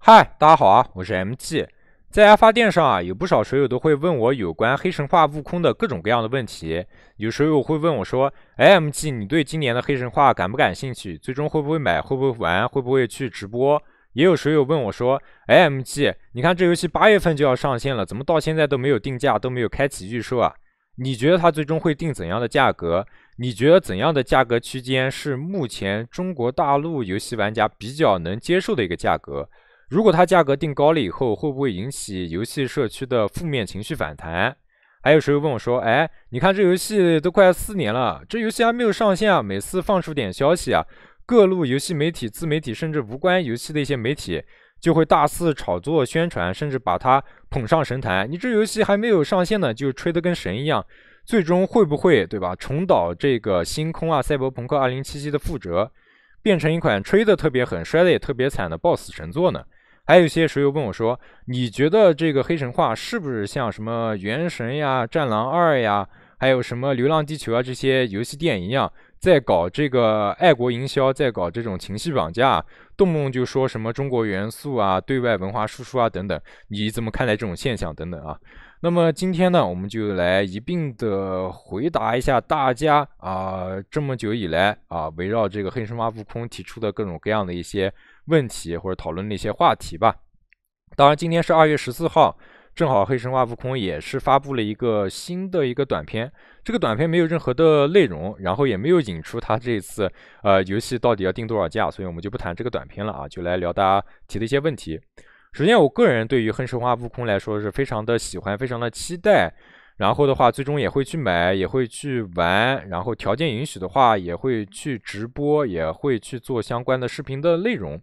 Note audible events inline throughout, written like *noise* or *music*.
嗨，大家好啊！我是 M G，在发发电上啊，有不少水友都会问我有关黑神话悟空的各种各样的问题。有水友会问我说：“哎，M G，你对今年的黑神话感不感兴趣？最终会不会买？会不会玩？会不会去直播？”也有水友问我说：“哎，M G，你看这游戏八月份就要上线了，怎么到现在都没有定价，都没有开启预售啊？你觉得它最终会定怎样的价格？你觉得怎样的价格区间是目前中国大陆游戏玩家比较能接受的一个价格？”如果它价格定高了以后，会不会引起游戏社区的负面情绪反弹？还有谁会问我说：“哎，你看这游戏都快四年了，这游戏还没有上线啊！每次放出点消息啊，各路游戏媒体、自媒体，甚至无关游戏的一些媒体，就会大肆炒作宣传，甚至把它捧上神坛。你这游戏还没有上线呢，就吹得跟神一样，最终会不会对吧？重蹈这个《星空》啊、《赛博朋克2077》的覆辙，变成一款吹得特别狠、摔得也特别惨的 BOSS 神作呢？”还有一些水友问我说：“你觉得这个黑神话是不是像什么原神呀、战狼二呀，还有什么流浪地球啊这些游戏电影一样，在搞这个爱国营销，在搞这种情绪绑架，动不动就说什么中国元素啊、对外文化输出啊等等？你怎么看待这种现象？等等啊。那么今天呢，我们就来一并的回答一下大家啊，这么久以来啊，围绕这个黑神话悟空提出的各种各样的一些。”问题或者讨论那些话题吧。当然，今天是二月十四号，正好《黑神话：悟空》也是发布了一个新的一个短片。这个短片没有任何的内容，然后也没有引出他这次呃游戏到底要定多少价，所以我们就不谈这个短片了啊，就来聊大家提的一些问题。首先，我个人对于《黑神话：悟空》来说是非常的喜欢，非常的期待。然后的话，最终也会去买，也会去玩，然后条件允许的话，也会去直播，也会去做相关的视频的内容。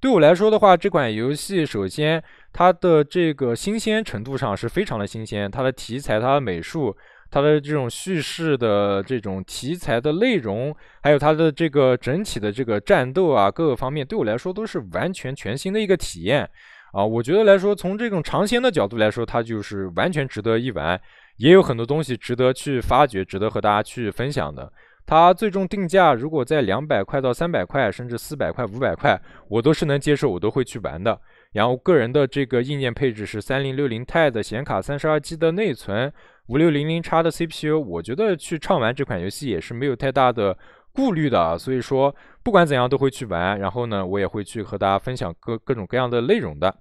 对我来说的话，这款游戏首先它的这个新鲜程度上是非常的新鲜，它的题材、它的美术、它的这种叙事的这种题材的内容，还有它的这个整体的这个战斗啊各个方面，对我来说都是完全全新的一个体验啊。我觉得来说，从这种尝鲜的角度来说，它就是完全值得一玩。也有很多东西值得去发掘，值得和大家去分享的。它最终定价如果在两百块到三百块，甚至四百块、五百块，我都是能接受，我都会去玩的。然后个人的这个硬件配置是三零六零 Ti 的显卡，三十二 G 的内存，五六零零叉的 CPU，我觉得去畅玩这款游戏也是没有太大的顾虑的。所以说不管怎样都会去玩，然后呢我也会去和大家分享各各种各样的内容的。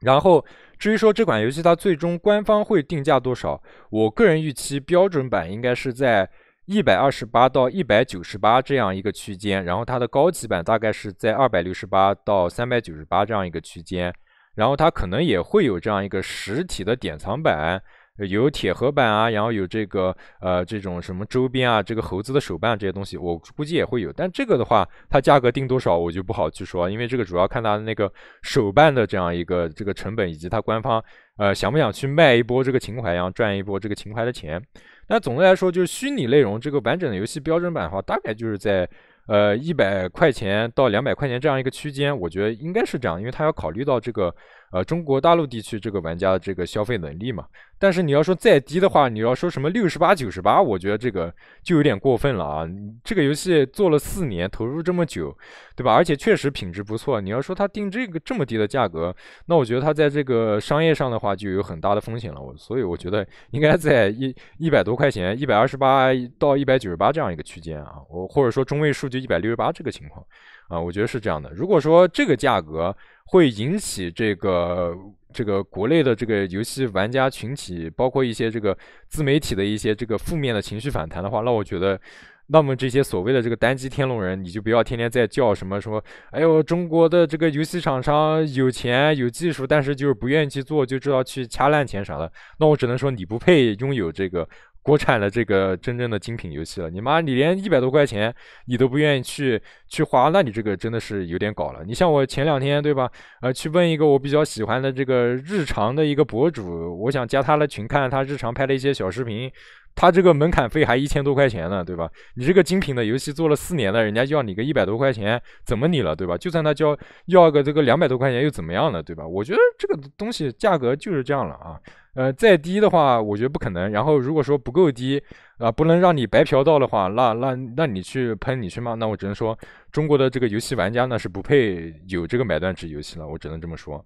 然后，至于说这款游戏它最终官方会定价多少，我个人预期标准版应该是在一百二十八到一百九十八这样一个区间，然后它的高级版大概是在二百六十八到三百九十八这样一个区间，然后它可能也会有这样一个实体的典藏版。有铁盒版啊，然后有这个呃这种什么周边啊，这个猴子的手办这些东西，我估计也会有。但这个的话，它价格定多少，我就不好去说，因为这个主要看它的那个手办的这样一个这个成本，以及它官方呃想不想去卖一波这个情怀，然后赚一波这个情怀的钱。那总的来说，就是虚拟内容这个完整的游戏标准版的话，大概就是在呃一百块钱到两百块钱这样一个区间，我觉得应该是这样，因为它要考虑到这个。呃，中国大陆地区这个玩家的这个消费能力嘛，但是你要说再低的话，你要说什么六十八、九十八，我觉得这个就有点过分了啊。这个游戏做了四年，投入这么久，对吧？而且确实品质不错。你要说它定这个这么低的价格，那我觉得它在这个商业上的话就有很大的风险了。我所以我觉得应该在一一百多块钱，一百二十八到一百九十八这样一个区间啊，我或者说中位数就一百六十八这个情况。啊，我觉得是这样的。如果说这个价格会引起这个这个国内的这个游戏玩家群体，包括一些这个自媒体的一些这个负面的情绪反弹的话，那我觉得，那么这些所谓的这个单机天龙人，你就不要天天在叫什么说，哎呦，中国的这个游戏厂商有钱有技术，但是就是不愿意去做，就知道去掐烂钱啥的。那我只能说，你不配拥有这个。国产的这个真正的精品游戏了，你妈，你连一百多块钱你都不愿意去去花，那你这个真的是有点搞了。你像我前两天对吧，呃，去问一个我比较喜欢的这个日常的一个博主，我想加他的群，看他日常拍的一些小视频。他这个门槛费还一千多块钱呢，对吧？你这个精品的游戏做了四年了，人家要你个一百多块钱，怎么你了，对吧？就算他交要个这个两百多块钱又怎么样呢，对吧？我觉得这个东西价格就是这样了啊，呃，再低的话我觉得不可能。然后如果说不够低啊，不能让你白嫖到的话，那那那你去喷你去骂，那我只能说中国的这个游戏玩家呢是不配有这个买断制游戏了，我只能这么说。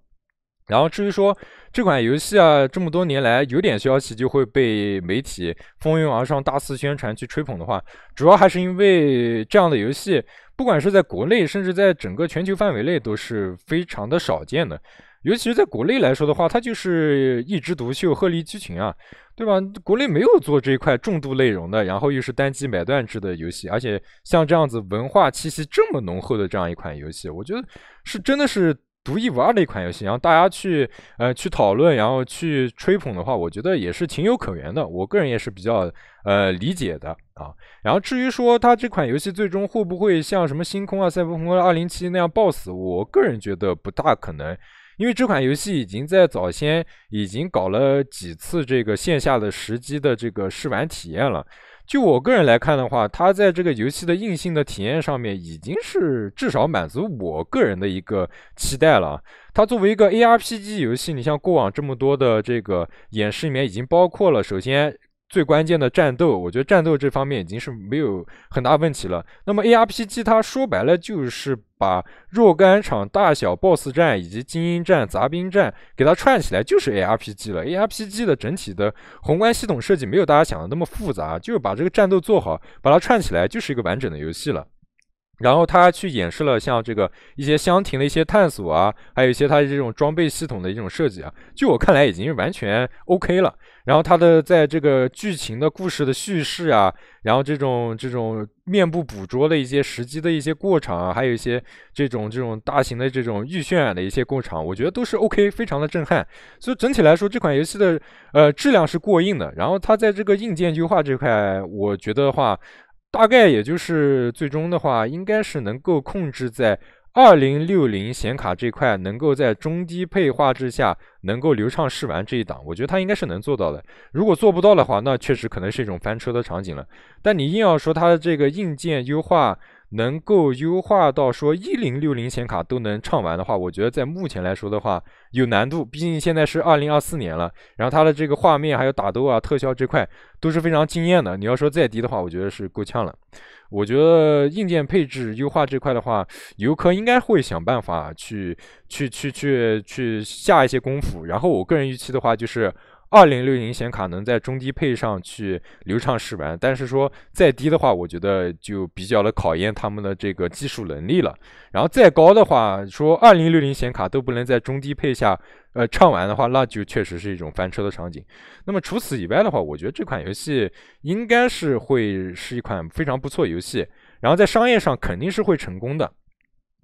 然后至于说这款游戏啊，这么多年来有点消息就会被媒体蜂拥而上、大肆宣传去吹捧的话，主要还是因为这样的游戏，不管是在国内，甚至在整个全球范围内都是非常的少见的。尤其是在国内来说的话，它就是一枝独秀、鹤立鸡群啊，对吧？国内没有做这一块重度内容的，然后又是单机买断制的游戏，而且像这样子文化气息这么浓厚的这样一款游戏，我觉得是真的是。独一无二的一款游戏，然后大家去呃去讨论，然后去吹捧的话，我觉得也是情有可原的。我个人也是比较呃理解的啊。然后至于说它这款游戏最终会不会像什么《星空》啊、《赛博朋克二零七》那样爆死，我个人觉得不大可能，因为这款游戏已经在早先已经搞了几次这个线下的实机的这个试玩体验了。就我个人来看的话，它在这个游戏的硬性的体验上面，已经是至少满足我个人的一个期待了。它作为一个 ARPG 游戏，你像过往这么多的这个演示里面，已经包括了首先。最关键的战斗，我觉得战斗这方面已经是没有很大问题了。那么 ARPG 它说白了就是把若干场大小 BOSS 战以及精英战、杂兵战给它串起来，就是 ARPG 了。ARPG 的整体的宏观系统设计没有大家想的那么复杂，就是把这个战斗做好，把它串起来就是一个完整的游戏了。然后他去演示了像这个一些箱庭的一些探索啊，还有一些它的这种装备系统的一种设计啊，就我看来已经完全 OK 了。然后它的在这个剧情的故事的叙事啊，然后这种这种面部捕捉的一些时机的一些过场啊，还有一些这种这种大型的这种预渲染的一些过场，我觉得都是 OK，非常的震撼。所以整体来说，这款游戏的呃质量是过硬的。然后它在这个硬件优化这块，我觉得话。大概也就是最终的话，应该是能够控制在二零六零显卡这块，能够在中低配画质下能够流畅试玩这一档，我觉得它应该是能做到的。如果做不到的话，那确实可能是一种翻车的场景了。但你硬要说它的这个硬件优化。能够优化到说一零六零显卡都能畅玩的话，我觉得在目前来说的话有难度。毕竟现在是二零二四年了，然后它的这个画面还有打斗啊、特效这块都是非常惊艳的。你要说再低的话，我觉得是够呛了。我觉得硬件配置优化这块的话，游客应该会想办法去去去去去下一些功夫。然后我个人预期的话就是。二零六零显卡能在中低配上去流畅试玩，但是说再低的话，我觉得就比较的考验他们的这个技术能力了。然后再高的话，说二零六零显卡都不能在中低配下，呃，畅玩的话，那就确实是一种翻车的场景。那么除此以外的话，我觉得这款游戏应该是会是一款非常不错游戏，然后在商业上肯定是会成功的。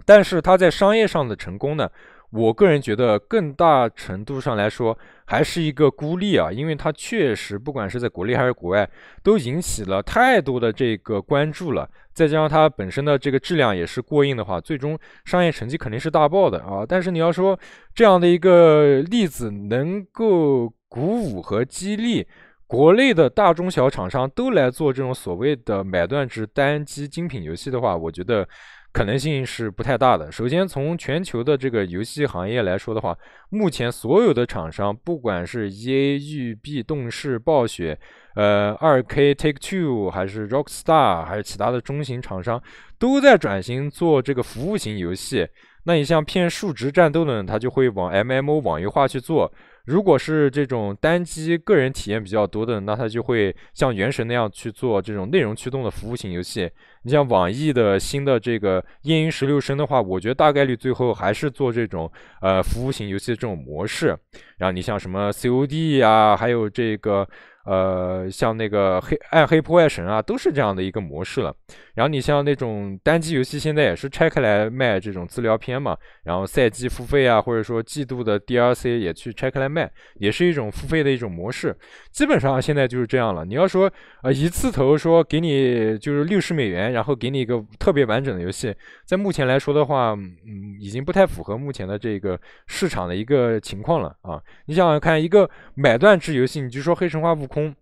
但是它在商业上的成功呢？我个人觉得，更大程度上来说，还是一个孤立啊，因为它确实，不管是在国内还是国外，都引起了太多的这个关注了。再加上它本身的这个质量也是过硬的话，最终商业成绩肯定是大爆的啊。但是你要说这样的一个例子能够鼓舞和激励国内的大中小厂商都来做这种所谓的买断制单机精品游戏的话，我觉得。可能性是不太大的。首先，从全球的这个游戏行业来说的话，目前所有的厂商，不管是 E A、育碧、动视、暴雪，呃，二 K、Take Two，还是 Rockstar，还是其他的中型厂商，都在转型做这个服务型游戏。那你像偏数值战斗的，它就会往 M M O 网游化去做。如果是这种单机个人体验比较多的，那它就会像《原神》那样去做这种内容驱动的服务型游戏。你像网易的新的这个《夜云十六声》的话，我觉得大概率最后还是做这种呃服务型游戏这种模式。然后你像什么《COD》啊，还有这个呃像那个《黑暗黑破坏神》啊，都是这样的一个模式了。然后你像那种单机游戏，现在也是拆开来卖这种资料片嘛，然后赛季付费啊，或者说季度的 DLC 也去拆开来卖，也是一种付费的一种模式。基本上现在就是这样了。你要说啊一次投说给你就是六十美元，然后给你一个特别完整的游戏，在目前来说的话，嗯，已经不太符合目前的这个市场的一个情况了啊。你想想看，一个买断制游戏，你就说《黑神话：悟空》。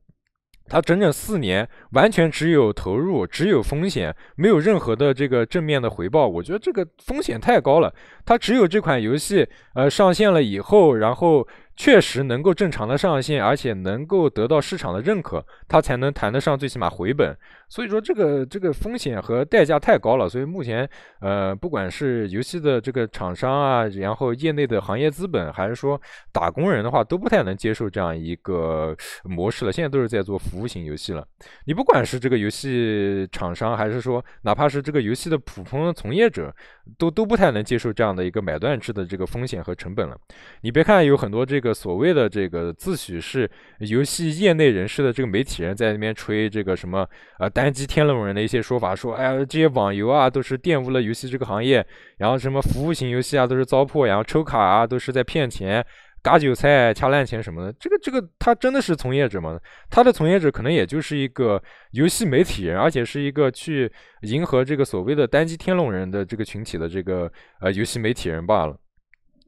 他整整四年，完全只有投入，只有风险，没有任何的这个正面的回报。我觉得这个风险太高了。他只有这款游戏，呃，上线了以后，然后确实能够正常的上线，而且能够得到市场的认可，他才能谈得上最起码回本。所以说这个这个风险和代价太高了，所以目前呃不管是游戏的这个厂商啊，然后业内的行业资本，还是说打工人的话，都不太能接受这样一个模式了。现在都是在做服务型游戏了。你不管是这个游戏厂商，还是说哪怕是这个游戏的普通从业者，都都不太能接受这样的一个买断制的这个风险和成本了。你别看有很多这个所谓的这个自诩是游戏业内人士的这个媒体人在那边吹这个什么啊。单机天龙人的一些说法，说哎呀，这些网游啊都是玷污了游戏这个行业，然后什么服务型游戏啊都是糟粕，然后抽卡啊都是在骗钱、割韭菜、掐烂钱什么的。这个这个，他真的是从业者吗？他的从业者可能也就是一个游戏媒体人，而且是一个去迎合这个所谓的单机天龙人的这个群体的这个呃游戏媒体人罢了。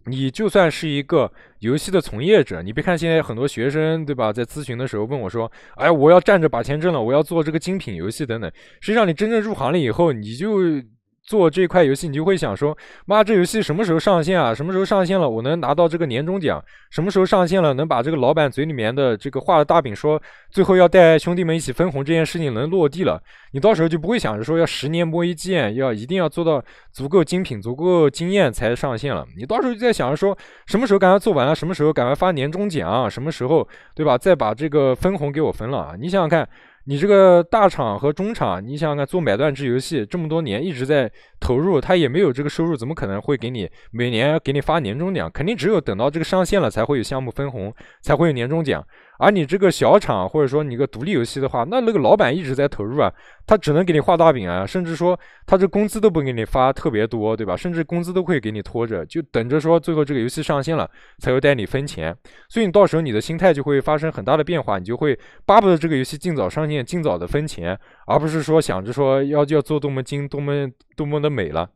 你就算是一个游戏的从业者，你别看现在很多学生，对吧？在咨询的时候问我说：“哎，我要站着把钱挣了，我要做这个精品游戏等等。”实际上，你真正入行了以后，你就。做这块游戏，你就会想说，妈，这游戏什么时候上线啊？什么时候上线了，我能拿到这个年终奖？什么时候上线了，能把这个老板嘴里面的这个画的大饼说，最后要带兄弟们一起分红这件事情能落地了？你到时候就不会想着说要十年摸一件，要一定要做到足够精品、足够惊艳才上线了。你到时候就在想着说，什么时候赶快做完了？什么时候赶快发年终奖？什么时候，对吧？再把这个分红给我分了啊！你想想看。你这个大厂和中厂，你想想看，做买断制游戏这么多年一直在投入，他也没有这个收入，怎么可能会给你每年给你发年终奖？肯定只有等到这个上线了，才会有项目分红，才会有年终奖。而你这个小厂，或者说你个独立游戏的话，那那个老板一直在投入啊，他只能给你画大饼啊，甚至说他这工资都不给你发特别多，对吧？甚至工资都会给你拖着，就等着说最后这个游戏上线了，才会带你分钱。所以你到时候你的心态就会发生很大的变化，你就会巴不得这个游戏尽早上线，尽早的分钱，而不是说想着说要要做多么精、多么多么的美了。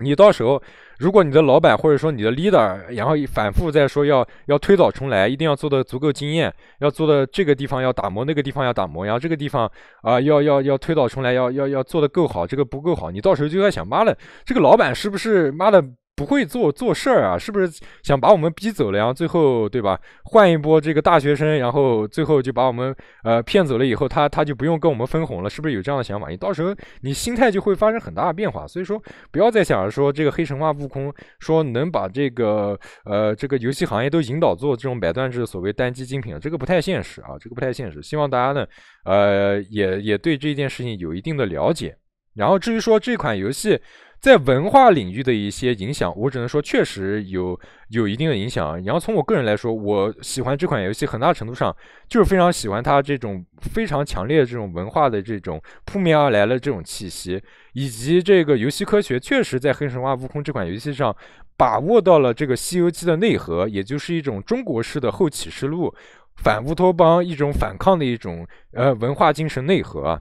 你到时候，如果你的老板或者说你的 leader，然后反复在说要要推倒重来，一定要做的足够惊艳，要做的这个地方要打磨，那个地方要打磨，然后这个地方啊要要要推倒重来，要要要做的够好，这个不够好，你到时候就在想妈的，这个老板是不是妈的？不会做做事儿啊，是不是想把我们逼走了？然后最后对吧，换一波这个大学生，然后最后就把我们呃骗走了。以后他他就不用跟我们分红了，是不是有这样的想法？你到时候你心态就会发生很大的变化。所以说，不要再想着说这个黑神话悟空说能把这个呃这个游戏行业都引导做这种买断制，所谓单机精品，这个不太现实啊，这个不太现实。希望大家呢，呃，也也对这件事情有一定的了解。然后至于说这款游戏。在文化领域的一些影响，我只能说确实有有一定的影响。然后从我个人来说，我喜欢这款游戏，很大程度上就是非常喜欢它这种非常强烈、这种文化的这种扑面而来的这种气息，以及这个游戏科学确实在《黑神话：悟空》这款游戏上把握到了这个《西游记》的内核，也就是一种中国式的后启示录、反乌托邦、一种反抗的一种呃文化精神内核。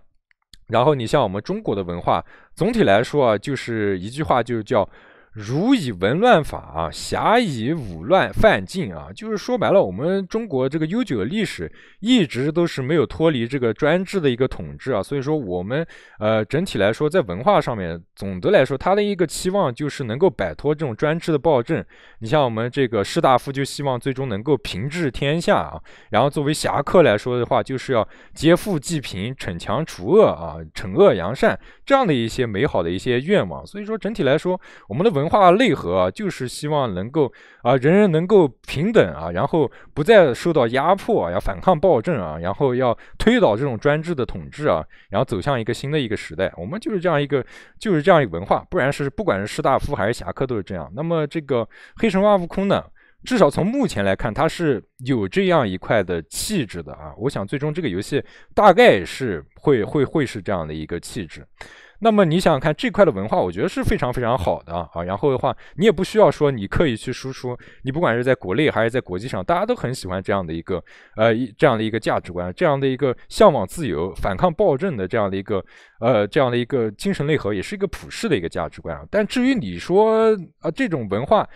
然后你像我们中国的文化。总体来说啊，就是一句话，就是叫。儒以文乱法啊，侠以武乱犯禁啊，就是说白了，我们中国这个悠久的历史一直都是没有脱离这个专制的一个统治啊，所以说我们呃整体来说，在文化上面，总的来说他的一个期望就是能够摆脱这种专制的暴政。你像我们这个士大夫就希望最终能够平治天下啊，然后作为侠客来说的话，就是要劫富济贫、惩强除恶啊、惩恶扬善这样的一些美好的一些愿望。所以说整体来说，我们的文。文化内核啊，就是希望能够啊，人人能够平等啊，然后不再受到压迫，啊，要反抗暴政啊，然后要推倒这种专制的统治啊，然后走向一个新的一个时代。我们就是这样一个，就是这样一个文化，不然是不管是士大夫还是侠客都是这样。那么这个黑神话悟空呢，至少从目前来看，它是有这样一块的气质的啊。我想最终这个游戏大概是会会会是这样的一个气质。那么你想想看，这块的文化，我觉得是非常非常好的啊。然后的话，你也不需要说你刻意去输出，你不管是在国内还是在国际上，大家都很喜欢这样的一个呃，这样的一个价值观，这样的一个向往自由、反抗暴政的这样的一个呃，这样的一个精神内核，也是一个普世的一个价值观。但至于你说啊，这种文化，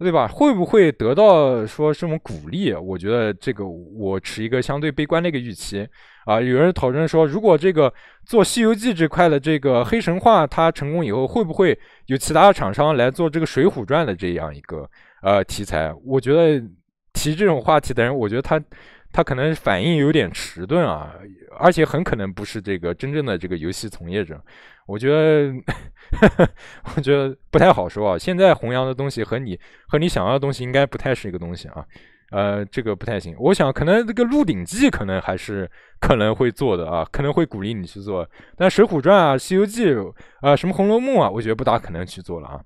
对吧？会不会得到说这种鼓励？我觉得这个我持一个相对悲观的一个预期。啊，有人讨论说，如果这个做《西游记》这块的这个黑神话它成功以后，会不会有其他厂商来做这个《水浒传》的这样一个呃题材？我觉得提这种话题的人，我觉得他他可能反应有点迟钝啊，而且很可能不是这个真正的这个游戏从业者。我觉得 *laughs* 我觉得不太好说啊。现在弘扬的东西和你和你想要的东西应该不太是一个东西啊。呃，这个不太行。我想，可能这个《鹿鼎记》可能还是可能会做的啊，可能会鼓励你去做。但《水浒传》啊，《西游记》呃，什么《红楼梦》啊，我觉得不大可能去做了啊。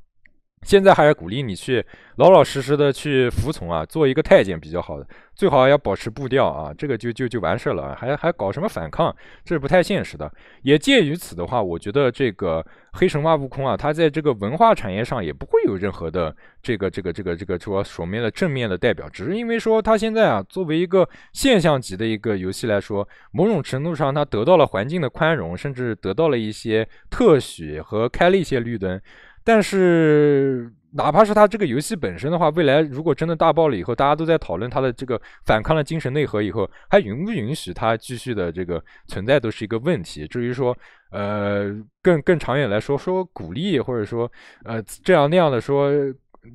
现在还要鼓励你去老老实实的去服从啊，做一个太监比较好的，最好要保持步调啊，这个就就就完事了，还还搞什么反抗，这是不太现实的。也鉴于此的话，我觉得这个《黑神话：悟空》啊，它在这个文化产业上也不会有任何的这个这个这个这个说所谓的正面的代表，只是因为说它现在啊作为一个现象级的一个游戏来说，某种程度上它得到了环境的宽容，甚至得到了一些特许和开了一些绿灯。但是，哪怕是它这个游戏本身的话，未来如果真的大爆了以后，大家都在讨论它的这个反抗的精神内核以后，还允不允许它继续的这个存在都是一个问题。至于说，呃，更更长远来说，说鼓励或者说呃这样那样的说。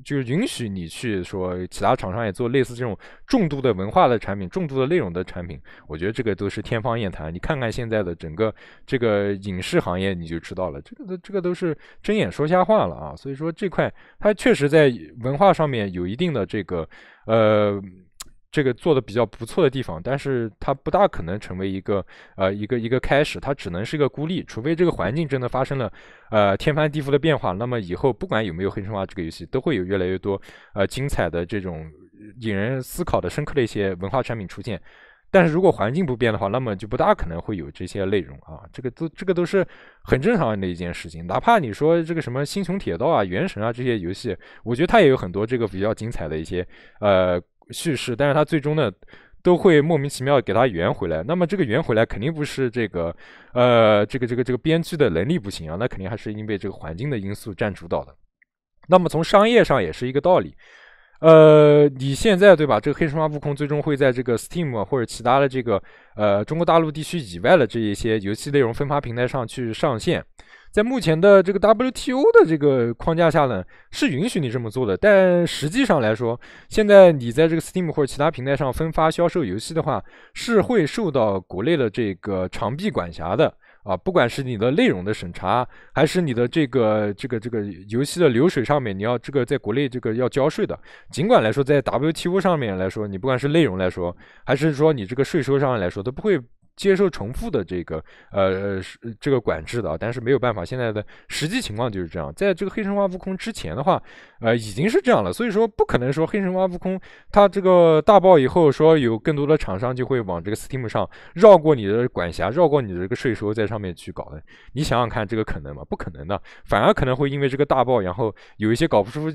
就是允许你去说，其他厂商也做类似这种重度的文化的产品、重度的内容的产品，我觉得这个都是天方夜谭。你看看现在的整个这个影视行业，你就知道了，这个、这个都是睁眼说瞎话了啊！所以说这块，它确实在文化上面有一定的这个，呃。这个做的比较不错的地方，但是它不大可能成为一个呃一个一个开始，它只能是一个孤立，除非这个环境真的发生了呃天翻地覆的变化，那么以后不管有没有黑神话这个游戏，都会有越来越多呃精彩的这种引人思考的深刻的一些文化产品出现。但是如果环境不变的话，那么就不大可能会有这些内容啊，这个都这个都是很正常的一件事情。哪怕你说这个什么星穹铁道啊、原神啊这些游戏，我觉得它也有很多这个比较精彩的一些呃。叙事，但是他最终呢，都会莫名其妙给他圆回来。那么这个圆回来，肯定不是这个，呃，这个这个这个编剧的能力不行啊，那肯定还是因为这个环境的因素占主导的。那么从商业上也是一个道理，呃，你现在对吧？这个《黑神话：悟空》最终会在这个 Steam 或者其他的这个，呃，中国大陆地区以外的这一些游戏内容分发平台上去上线。在目前的这个 WTO 的这个框架下呢，是允许你这么做的。但实际上来说，现在你在这个 Steam 或者其他平台上分发销售游戏的话，是会受到国内的这个长臂管辖的啊。不管是你的内容的审查，还是你的这个这个这个游戏的流水上面，你要这个在国内这个要交税的。尽管来说，在 WTO 上面来说，你不管是内容来说，还是说你这个税收上来说，都不会。接受重复的这个呃这个管制的啊，但是没有办法，现在的实际情况就是这样。在这个黑神话悟空之前的话，呃已经是这样了，所以说不可能说黑神话悟空它这个大爆以后，说有更多的厂商就会往这个 Steam 上绕过你的管辖，绕过你的这个税收在上面去搞的。你想想看，这个可能吗？不可能的，反而可能会因为这个大爆，然后有一些搞不出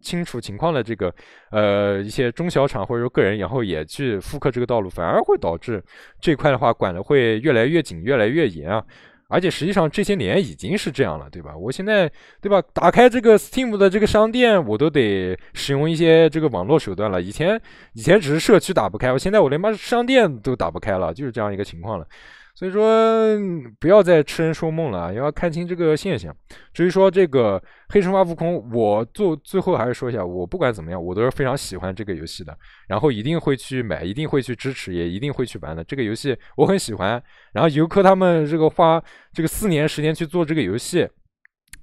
清楚情况的这个呃一些中小厂或者说个人，然后也去复刻这个道路，反而会导致这块的话。管的会越来越紧，越来越严啊！而且实际上这些年已经是这样了，对吧？我现在对吧？打开这个 Steam 的这个商店，我都得使用一些这个网络手段了。以前以前只是社区打不开，我现在我连妈商店都打不开了，就是这样一个情况了。所以说，不要再痴人说梦了啊！也要看清这个现象。至于说这个《黑神话：悟空》，我做最后还是说一下，我不管怎么样，我都是非常喜欢这个游戏的，然后一定会去买，一定会去支持，也一定会去玩的。这个游戏我很喜欢。然后游客他们这个花这个四年时间去做这个游戏。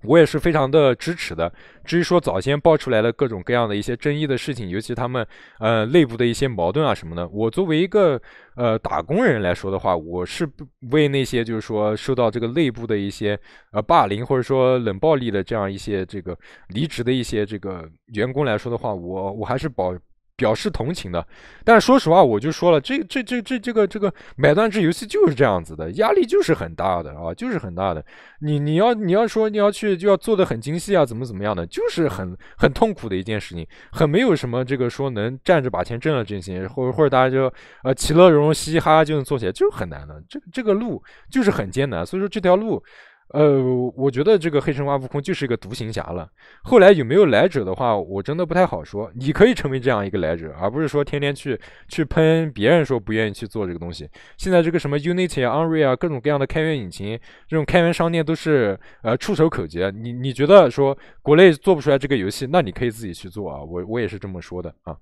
我也是非常的支持的。至于说早先爆出来的各种各样的一些争议的事情，尤其他们呃内部的一些矛盾啊什么的，我作为一个呃打工人来说的话，我是为那些就是说受到这个内部的一些呃霸凌或者说冷暴力的这样一些这个离职的一些这个员工来说的话，我我还是保。表示同情的，但说实话，我就说了，这这这这这个这个买断制游戏就是这样子的，压力就是很大的啊，就是很大的。你你要你要说你要去就要做的很精细啊，怎么怎么样的，就是很很痛苦的一件事情，很没有什么这个说能站着把钱挣了这些，或或者大家就呃其乐融融嘻嘻哈哈就能做起来，就是很难的。这这个路就是很艰难，所以说这条路。呃，我觉得这个黑神话悟空就是一个独行侠了。后来有没有来者的话，我真的不太好说。你可以成为这样一个来者，而不是说天天去去喷别人，说不愿意去做这个东西。现在这个什么 Unity 啊、Unreal 啊，各种各样的开源引擎，这种开源商店都是呃触手可及。你你觉得说国内做不出来这个游戏，那你可以自己去做啊。我我也是这么说的啊。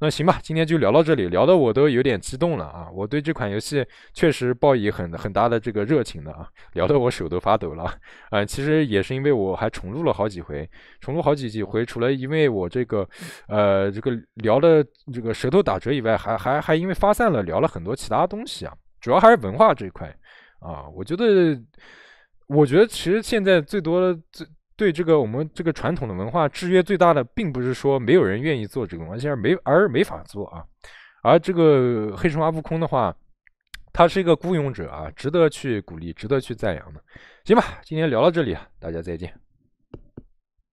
那行吧，今天就聊到这里，聊的我都有点激动了啊！我对这款游戏确实抱以很很大的这个热情的啊，聊的我手都发抖了啊！*laughs* 其实也是因为我还重录了好几回，重录好几几回，除了因为我这个，呃，这个聊的这个舌头打折以外，还还还因为发散了聊了很多其他东西啊，主要还是文化这一块啊。我觉得，我觉得其实现在最多的最。对这个我们这个传统的文化制约最大的，并不是说没有人愿意做这个，而是没而没法做啊。而这个黑神话悟空的话，他是一个孤勇者啊，值得去鼓励，值得去赞扬的。行吧，今天聊到这里，大家再见。